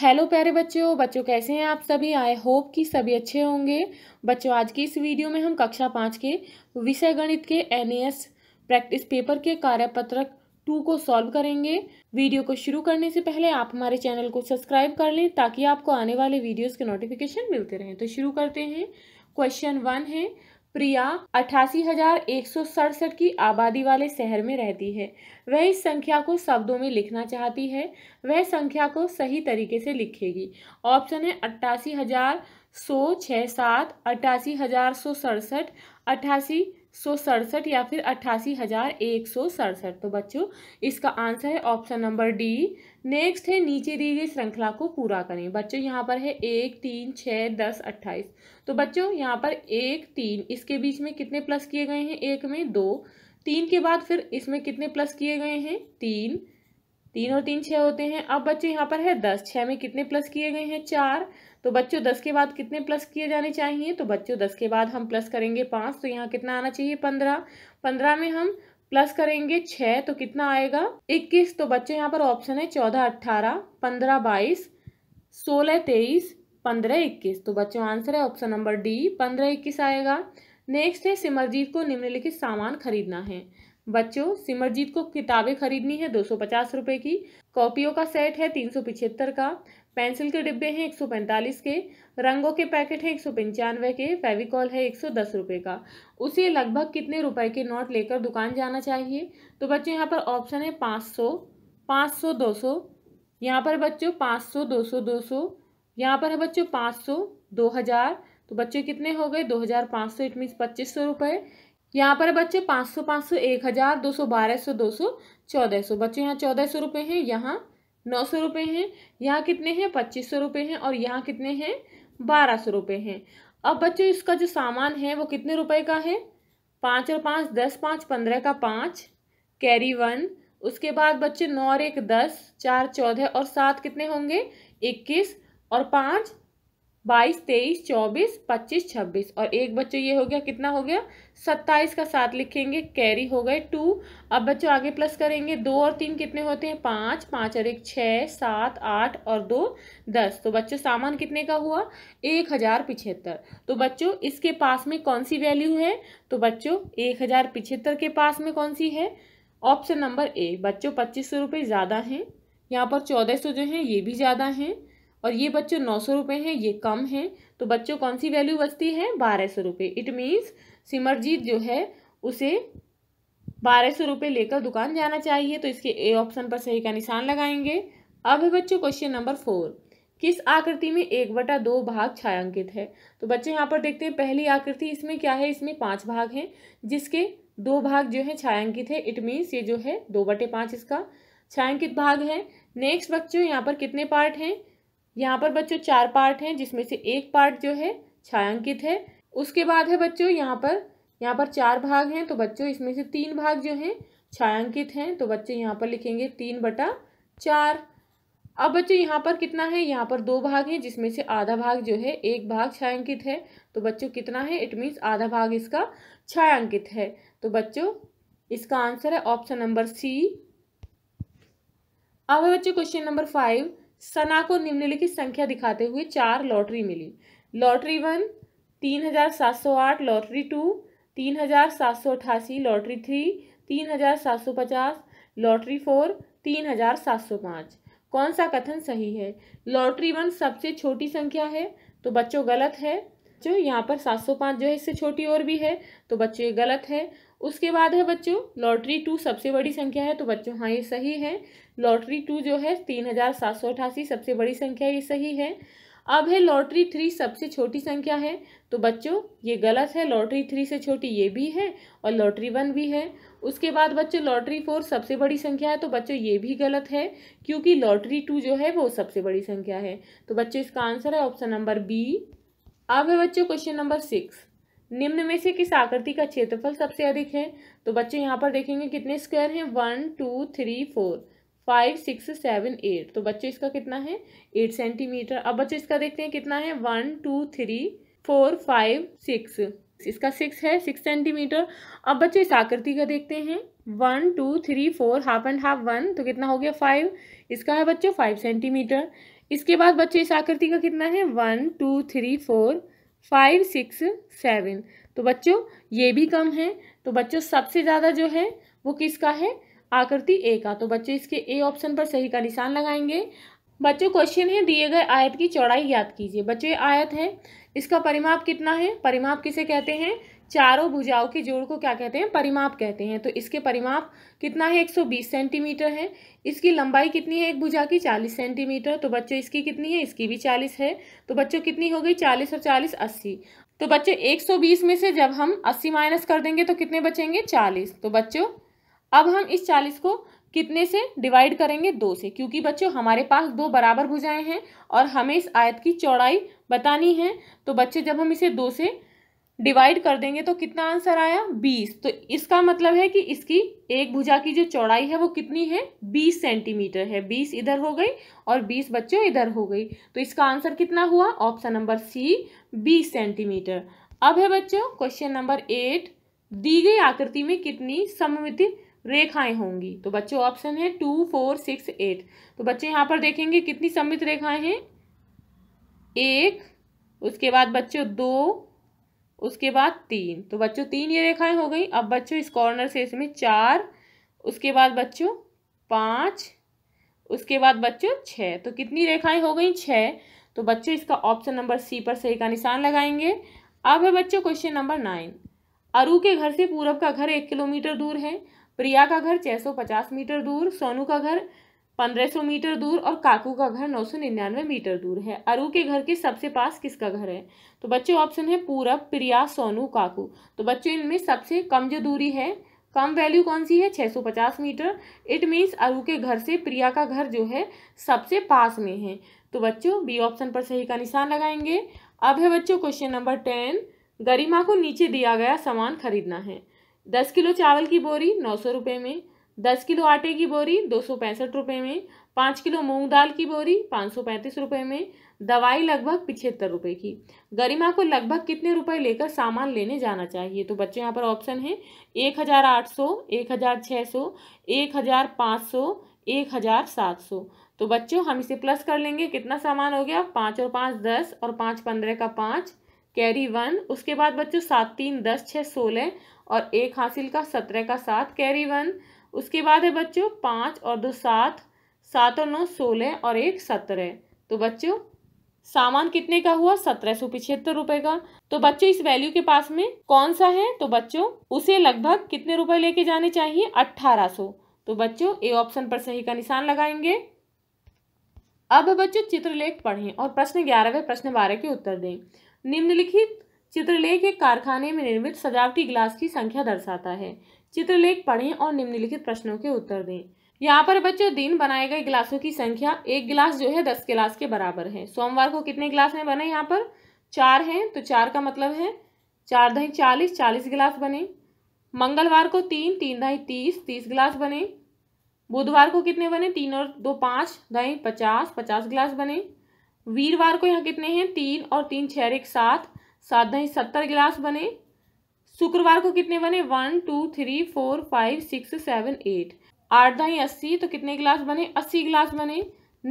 hello प्यारे बच्चों बच्चों कैसे हैं आप सभी आई होप कि सभी अच्छे होंगे बच्चों आज की इस वीडियो में हम कक्षा पाँच के विषय गणित के एन प्रैक्टिस पेपर के कार्यपत्रक टू को सॉल्व करेंगे वीडियो को शुरू करने से पहले आप हमारे चैनल को सब्सक्राइब कर लें ताकि आपको आने वाले वीडियोज़ के नोटिफिकेशन मिलते रहें तो शुरू करते हैं क्वेश्चन वन है प्रिया अठासी हजार एक सौ सड़सठ की आबादी वाले शहर में रहती है वह इस संख्या को शब्दों में लिखना चाहती है वह संख्या को सही तरीके से लिखेगी ऑप्शन है अट्ठासी हजार सौ छः सात अट्ठासी हजार सौ सड़सठ अट्ठासी सौ सड़सठ या फिर अट्ठासी हज़ार एक सौ सड़सठ तो बच्चों इसका आंसर है ऑप्शन नंबर डी नेक्स्ट है नीचे दी गई श्रृंखला को पूरा करें बच्चों यहाँ पर है एक तीन छः दस अट्ठाईस तो बच्चों यहाँ पर एक तीन इसके बीच में कितने प्लस किए गए हैं एक में दो तीन के बाद फिर इसमें कितने प्लस किए गए हैं तीन तीन और तीन छः होते हैं अब बच्चों यहाँ पर है दस छः में कितने प्लस किए गए हैं चार तो बच्चों दस के बाद कितने प्लस किए जाने चाहिए तो बच्चों दस के बाद हम प्लस करेंगे पाँच तो यहाँ कितना आना चाहिए पंद्रह पंद्रह में हम प्लस करेंगे छः तो कितना आएगा इक्कीस तो बच्चों यहाँ पर ऑप्शन है चौदह अट्ठारह पंद्रह बाईस सोलह तेईस पंद्रह इक्कीस तो बच्चों आंसर है ऑप्शन नंबर डी पंद्रह इक्कीस आएगा नेक्स्ट है सिमरजीत को निम्नलिखित सामान खरीदना है बच्चों सिमरजीत को किताबें खरीदनी है दो सौ पचास रुपये की कॉपियों का सेट है तीन सौ पिछहत्तर का पेंसिल के डिब्बे हैं एक सौ पैंतालीस के रंगों के पैकेट हैं एक सौ पंचानवे के फेविकॉल है एक सौ दस रुपये का उसे लगभग कितने रुपए के नोट लेकर दुकान जाना चाहिए तो बच्चों यहाँ पर ऑप्शन है पाँच सौ पाँच सौ दो सौ यहाँ पर बच्चों पाँच सौ दो सौ दो सौ यहाँ पर है बच्चों पाँच सौ दो हज़ार तो बच्चों कितने हो गए दो हज़ार पाँच सौ इट मीन्स पच्चीस सौ रुपये यहाँ पर बच्चे पाँच सौ पाँच सौ एक हज़ार दो सौ बारह सौ दो सौ चौदह सौ बच्चे यहाँ चौदह सौ रुपये हैं यहाँ नौ सौ रुपये हैं यहाँ कितने हैं पच्चीस सौ रुपये हैं और यहाँ कितने हैं बारह सौ रुपये हैं अब बच्चों इसका जो सामान है वो कितने रुपए का है पाँच और पाँच दस पाँच पंद्रह का पाँच कैरी वन उसके बाद बच्चे नौ और एक दस चार चौदह और सात कितने होंगे इक्कीस और पाँच बाईस तेईस चौबीस पच्चीस छब्बीस और एक बच्चों ये हो गया कितना हो गया सत्ताईस का सात लिखेंगे कैरी हो गए टू अब बच्चों आगे प्लस करेंगे दो और तीन कितने होते हैं पाँच पाँच और एक छः सात आठ और दो दस तो बच्चों सामान कितने का हुआ एक हज़ार पिछहत्तर तो बच्चों इसके पास में कौन सी वैल्यू है तो बच्चों एक हज़ार पिछहत्तर के पास में कौन सी है ऑप्शन नंबर ए बच्चों पच्चीस सौ रुपये ज़्यादा हैं यहाँ पर चौदह सौ जो हैं ये भी ज़्यादा हैं और ये बच्चों नौ सौ रुपये हैं ये कम हैं तो बच्चों कौन सी वैल्यू बचती है बारह सौ रुपये इट मीन्स सिमरजीत जो है उसे बारह सौ रुपये लेकर दुकान जाना चाहिए तो इसके ए ऑप्शन पर सही का निशान लगाएंगे अब है बच्चों क्वेश्चन नंबर फोर किस आकृति में एक बटा दो भाग छायांकित है तो बच्चे यहाँ पर देखते हैं पहली आकृति इसमें क्या है इसमें पाँच भाग हैं जिसके दो भाग जो है छायांकित है इट मीन्स ये जो है दो बटे पाँच इसका छायांकित भाग है नेक्स्ट बच्चों यहाँ पर कितने पार्ट हैं यहाँ पर बच्चों चार पार्ट हैं जिसमें से एक पार्ट जो है छायांकित है उसके बाद है बच्चों यहाँ पर यहाँ पर चार भाग हैं तो बच्चों इसमें से तीन भाग जो हैं छायांकित हैं तो बच्चे यहाँ पर लिखेंगे तीन बटा चार अब बच्चों यहाँ पर कितना है यहाँ पर दो भाग हैं जिसमें से आधा भाग जो है एक भाग छायांकित है तो बच्चों कितना है इट मीन्स आधा भाग इसका छायांकित है तो बच्चों इसका आंसर है ऑप्शन नंबर सी अब है बच्चों क्वेश्चन नंबर फाइव सना को निम्नलिखित संख्या दिखाते हुए चार लॉटरी मिली लॉटरी वन तीन हजार सात सौ आठ लॉटरी टू तीन हजार सात सौ अठासी लॉटरी थ्री तीन हजार सात सौ पचास लॉटरी फोर तीन हजार सात सौ पाँच कौन सा कथन सही है लॉटरी वन सबसे छोटी संख्या है तो बच्चों गलत है जो यहाँ पर सात सौ पाँच जो है इससे छोटी और भी है तो बच्चों ये गलत है उसके बाद है बच्चों लॉटरी टू सबसे बड़ी संख्या है तो बच्चों हाँ ये सही है लॉटरी टू जो है तीन हज़ार सात सौ अठासी सबसे बड़ी संख्या ये सही है अब है लॉटरी थ्री सबसे छोटी संख्या है तो बच्चों ये गलत है लॉटरी थ्री से छोटी ये भी है और लॉटरी वन भी है उसके बाद बच्चों लॉटरी फोर सबसे बड़ी संख्या है तो बच्चों ये भी गलत है क्योंकि लॉटरी टू जो है वो सबसे बड़ी संख्या है तो बच्चों इसका आंसर है ऑप्शन नंबर बी अब है बच्चों क्वेश्चन नंबर सिक्स निम्न में से किस आकृति का क्षेत्रफल सबसे अधिक है तो बच्चे यहाँ पर देखेंगे कितने स्क्वायर हैं one two three four five six seven eight तो बच्चे इसका कितना है एट सेंटीमीटर अब बच्चे इसका देखते हैं कितना है one two three four five six इसका सिक्स है सिक्स सेंटीमीटर अब बच्चे इस आकृति का देखते हैं one two three four half and half one तो कितना हो गया फाइव इसका है बच्चे फाइव सेंटीमीटर इसके बाद बच्चे इस आकृति का कितना है one two three four five six seven तो बच्चों ये भी कम है तो बच्चों सबसे ज़्यादा जो है वो किसका है आकृति ए का तो बच्चों इसके ए ऑप्शन पर सही का निशान लगाएंगे बच्चों क्वेश्चन है दिए गए आयत की चौड़ाई याद कीजिए बच्चों ये आयत है इसका परिमाप कितना है परिमाप किसे कहते हैं चारों भुजाओं के जोड़ को क्या कहते हैं परिमाप कहते हैं तो इसके परिमाप कितना है 120 सेंटीमीटर है इसकी लंबाई कितनी है एक भुजा की 40 सेंटीमीटर तो बच्चों इसकी कितनी है इसकी भी 40 है तो बच्चों कितनी हो गई 40 और 40 80 तो बच्चों 120 में से जब हम 80 माइनस कर देंगे तो कितने बचेंगे 40 तो बच्चों अब हम इस चालीस को कितने से डिवाइड करेंगे दो से क्योंकि बच्चों हमारे पास दो बराबर भुजाएं हैं और हमें इस आयत की चौड़ाई बतानी है तो बच्चे जब हम इसे दो से डिवाइड कर देंगे तो कितना आंसर आया बीस तो इसका मतलब है कि इसकी एक भुजा की जो चौड़ाई है वो कितनी है बीस सेंटीमीटर है बीस इधर हो गई और बीस बच्चों इधर हो गई तो इसका आंसर कितना हुआ ऑप्शन नंबर सी बीस सेंटीमीटर अब है बच्चों क्वेश्चन नंबर एट दी गई आकृति में कितनी सममिति रेखाएं होंगी तो बच्चों ऑप्शन है टू फोर सिक्स एट तो बच्चे यहाँ पर देखेंगे कितनी सम्मित रेखाएं हैं एक उसके बाद बच्चों दो उसके बाद तीन तो बच्चों तीन ये रेखाएं हो गई अब बच्चों इस कॉर्नर से इसमें चार उसके बाद बच्चों पाँच उसके बाद बच्चों छः तो कितनी रेखाएं हो गई छः तो बच्चों इसका ऑप्शन नंबर सी पर सही का निशान लगाएंगे अब है बच्चों क्वेश्चन नंबर नाइन अरू के घर से पूरब का घर एक किलोमीटर दूर है प्रिया का घर 650 मीटर दूर सोनू का घर 1500 मीटर दूर और काकू का घर 999 मीटर दूर है अरु के घर के सबसे पास किसका घर है तो बच्चों ऑप्शन है पूरब प्रिया सोनू काकू तो बच्चों इनमें सबसे कम जो दूरी है कम वैल्यू कौन सी है 650 मीटर इट मीन्स अरु के घर से प्रिया का घर जो है सबसे पास में है तो बच्चों बी ऑप्शन पर सही का निशान लगाएंगे अब है बच्चों क्वेश्चन नंबर टेन गरिमा को नीचे दिया गया सामान खरीदना है दस किलो चावल की बोरी नौ सौ रुपये में दस किलो आटे की बोरी दो सौ पैंसठ रुपये में पाँच किलो मूंग दाल की बोरी पाँच सौ पैंतीस रुपये में दवाई लगभग पिछहत्तर रुपये की गरिमा को लगभग कितने रुपए लेकर सामान लेने जाना चाहिए तो बच्चे यहाँ पर ऑप्शन है एक हज़ार आठ सौ एक हज़ार छः सौ एक हज़ार पाँच सौ एक हज़ार सात सौ तो बच्चों हम इसे प्लस कर लेंगे कितना सामान हो गया पाँच और पाँच दस और पाँच पंद्रह का पाँच कैरी वन उसके बाद बच्चों सात तीन दस छः सोलह और एक हासिल का सत्रह का सात कैरी वन उसके बाद है बच्चों पाँच और दो सात सात और नौ सोलह और एक सत्रह तो बच्चों सामान कितने का हुआ सत्रह सौ पिछहत्तर रुपए का तो बच्चों इस वैल्यू के पास में कौन सा है तो बच्चों उसे लगभग कितने रुपए लेके जाने चाहिए अट्ठारह सौ तो बच्चों ए ऑप्शन पर सही का निशान लगाएंगे अब बच्चों चित्रलेख पढ़ें और प्रश्न ग्यारह प्रश्न बारह के उत्तर दें निम्नलिखित चित्रलेख एक कारखाने में निर्मित सजावटी गिलास की संख्या दर्शाता है चित्रलेख पढ़ें और निम्नलिखित प्रश्नों के उत्तर दें यहाँ पर बच्चों दिन बनाए गए गिलासों की संख्या एक गिलास जो है दस गिलास के बराबर है सोमवार को कितने गिलास में बने यहाँ पर चार हैं तो चार का मतलब है चार दही चालीस चालीस गिलास बने मंगलवार को तीन तीन दही तीस तीस गिलास बने बुधवार को कितने बने तीन और दो पाँच दही पचास पचास गिलास बने वीरवार को यहाँ कितने हैं तीन और तीन छः एक सात सात दही सत्तर गिलास बने शुक्रवार को कितने बने one two three four five six seven eight आठ दही अस्सी तो कितने गिलास बने अस्सी गिलास बने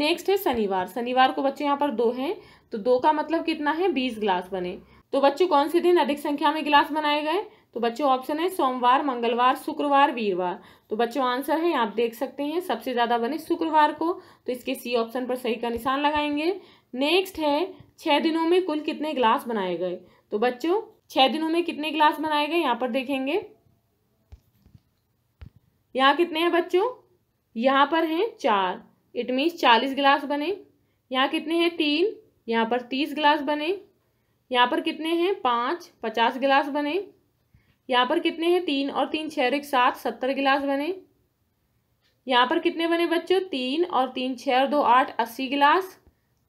नेक्स्ट है शनिवार शनिवार को बच्चे यहाँ पर दो हैं तो दो का मतलब कितना है बीस गिलास बने तो बच्चों कौन से दिन अधिक संख्या में गिलास बनाए गए तो बच्चों ऑप्शन है सोमवार मंगलवार शुक्रवार वीरवार तो बच्चों आंसर है आप देख सकते हैं सबसे ज़्यादा बने शुक्रवार को तो इसके सी ऑप्शन पर सही का निशान लगाएंगे नेक्स्ट है छः दिनों में कुल कितने गिलास बनाए गए तो बच्चों छः दिनों में कितने गिलास बनाए गए यहाँ पर देखेंगे यहाँ कितने हैं बच्चों यहाँ पर हैं चार इट मीन्स चालीस गिलास बने यहाँ कितने हैं तीन यहाँ पर तीस गिलास बने यहाँ पर कितने हैं पाँच पचास गिलास बने यहाँ पर कितने हैं तीन और तीन छः और एक सात सत्तर गिलास बने यहाँ पर कितने बने बच्चों तीन और तीन छः और दो आठ अस्सी गिलास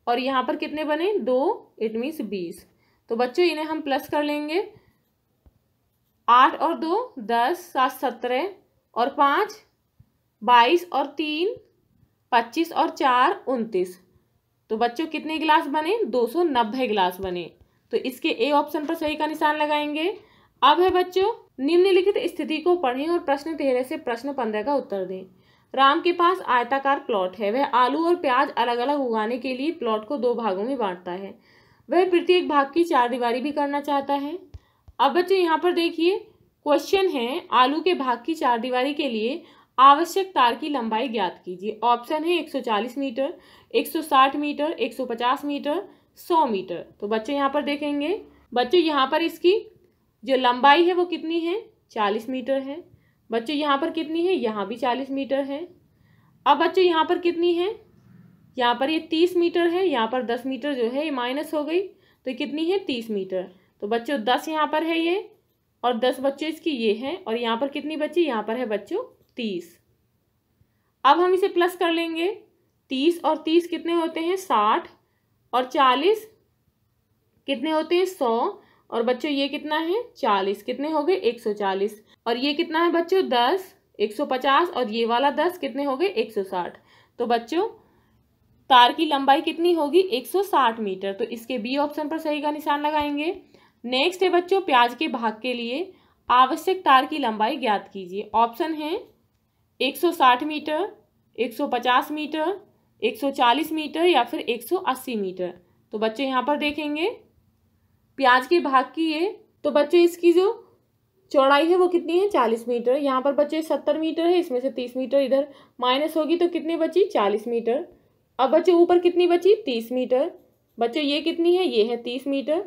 और यहाँ पर कितने बने दो इट मीन्स बीस तो बच्चों इन्हें हम प्लस कर लेंगे आठ और दो दस सात सत्रह और पाँच बाईस और तीन पच्चीस और चार उनतीस तो बच्चों कितने गिलास बने दो सौ नब्बे गिलास बने तो इसके ए ऑप्शन पर सही का निशान लगाएंगे अब है बच्चों निम्नलिखित स्थिति को पढ़ें और प्रश्न तेरह से प्रश्न पंद्रह का उत्तर दें राम के पास आयताकार प्लॉट है वह आलू और प्याज अलग अलग उगाने के लिए प्लॉट को दो भागों में बांटता है वह प्रत्येक भाग की चार दीवारी भी करना चाहता है अब बच्चे यहाँ पर देखिए क्वेश्चन है आलू के भाग की चार दीवारी के लिए आवश्यक तार की लंबाई ज्ञात कीजिए ऑप्शन है 140 मीटर 160 मीटर 150 मीटर 100 मीटर तो बच्चे यहाँ पर देखेंगे बच्चे यहाँ पर इसकी जो लंबाई है वो कितनी है चालीस मीटर है बच्चों यहाँ पर कितनी है यहाँ भी चालीस मीटर है अब बच्चों यहाँ पर कितनी है यहाँ पर ये तीस मीटर है यहाँ पर दस मीटर जो है ये माइनस हो गई तो कितनी है तीस मीटर तो बच्चों दस यहाँ पर है ये और दस बच्चों इसकी ये है और यहाँ पर कितनी बच्ची यहाँ पर है बच्चों तीस अब हम इसे प्लस कर लेंगे तीस और तीस कितने होते हैं साठ और चालीस कितने होते हैं सौ और बच्चों ये कितना है चालीस कितने हो गए एक सौ चालीस और ये कितना है बच्चों दस एक सौ पचास और ये वाला दस कितने हो गए एक सौ साठ तो बच्चों तार की लंबाई कितनी होगी एक सौ साठ मीटर तो इसके बी ऑप्शन पर सही का निशान लगाएंगे नेक्स्ट है बच्चों प्याज के भाग के लिए आवश्यक तार की लंबाई ज्ञात कीजिए ऑप्शन है साठ मीटर पचास मीटर चालीस मीटर या फिर अस्सी मीटर तो बच्चे यहाँ पर देखेंगे प्याज के भाग की है तो बच्चे इसकी जो चौड़ाई है वो कितनी है चालीस मीटर यहाँ पर बच्चे सत्तर मीटर है इसमें से तीस मीटर इधर माइनस होगी तो कितनी बची चालीस मीटर अब बच्चे ऊपर कितनी बची तीस मीटर बच्चों ये कितनी है ये है तीस मीटर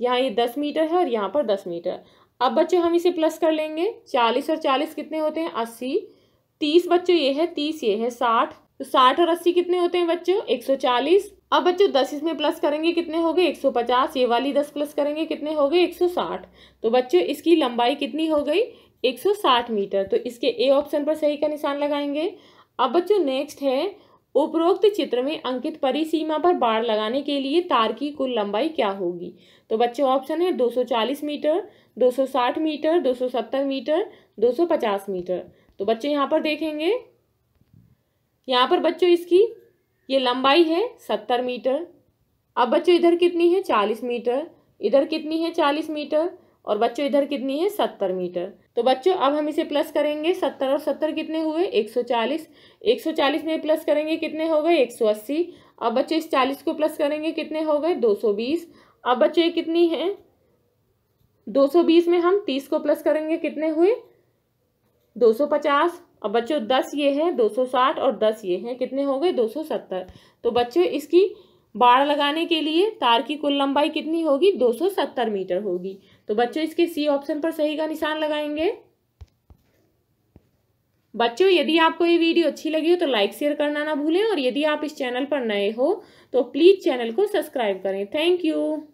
यहाँ ये दस मीटर है और यहाँ पर दस मीटर अब बच्चों हम इसे प्लस कर लेंगे चालीस और चालीस कितने होते हैं अस्सी तीस बच्चों ये है तीस ये है साठ तो साठ और अस्सी कितने होते हैं बच्चों एक सौ चालीस अब बच्चों दस इसमें प्लस करेंगे कितने हो गए एक सौ पचास ये वाली दस प्लस करेंगे कितने हो गए एक सौ साठ तो बच्चों इसकी लंबाई कितनी हो गई एक सौ साठ मीटर तो इसके ए ऑप्शन पर सही का निशान लगाएंगे अब बच्चों नेक्स्ट है उपरोक्त चित्र में अंकित परिसीमा पर बाढ़ लगाने के लिए तार की कुल लंबाई क्या होगी तो बच्चों ऑप्शन है चालीस मीटर साठ मीटर सत्तर मीटर पचास मीटर तो बच्चे यहाँ पर देखेंगे यहाँ पर बच्चों इसकी ये लंबाई है सत्तर मीटर अब बच्चों इधर कितनी है चालीस मीटर इधर कितनी है चालीस मीटर और बच्चों इधर कितनी है सत्तर मीटर तो बच्चों अब हम इसे प्लस करेंगे सत्तर और सत्तर कितने हुए एक सौ चालीस एक सौ चालीस में प्लस करेंगे कितने हो गए एक सौ अस्सी अब बच्चे इस चालीस को प्लस करेंगे कितने हो गए दो सौ बीस अब बच्चे ये कितनी है दो सौ बीस में हम तीस को प्लस करेंगे कितने हुए दो सौ पचास अब बच्चों दस ये हैं दो सौ साठ और दस ये हैं कितने हो गए दो सौ सत्तर तो बच्चों इसकी बाढ़ लगाने के लिए तार की कुल लंबाई कितनी होगी दो सौ सत्तर मीटर होगी तो बच्चों इसके सी ऑप्शन पर सही का निशान लगाएंगे बच्चों यदि आपको ये वीडियो अच्छी लगी हो तो लाइक शेयर करना ना भूलें और यदि आप इस चैनल पर नए हो तो प्लीज़ चैनल को सब्सक्राइब करें थैंक यू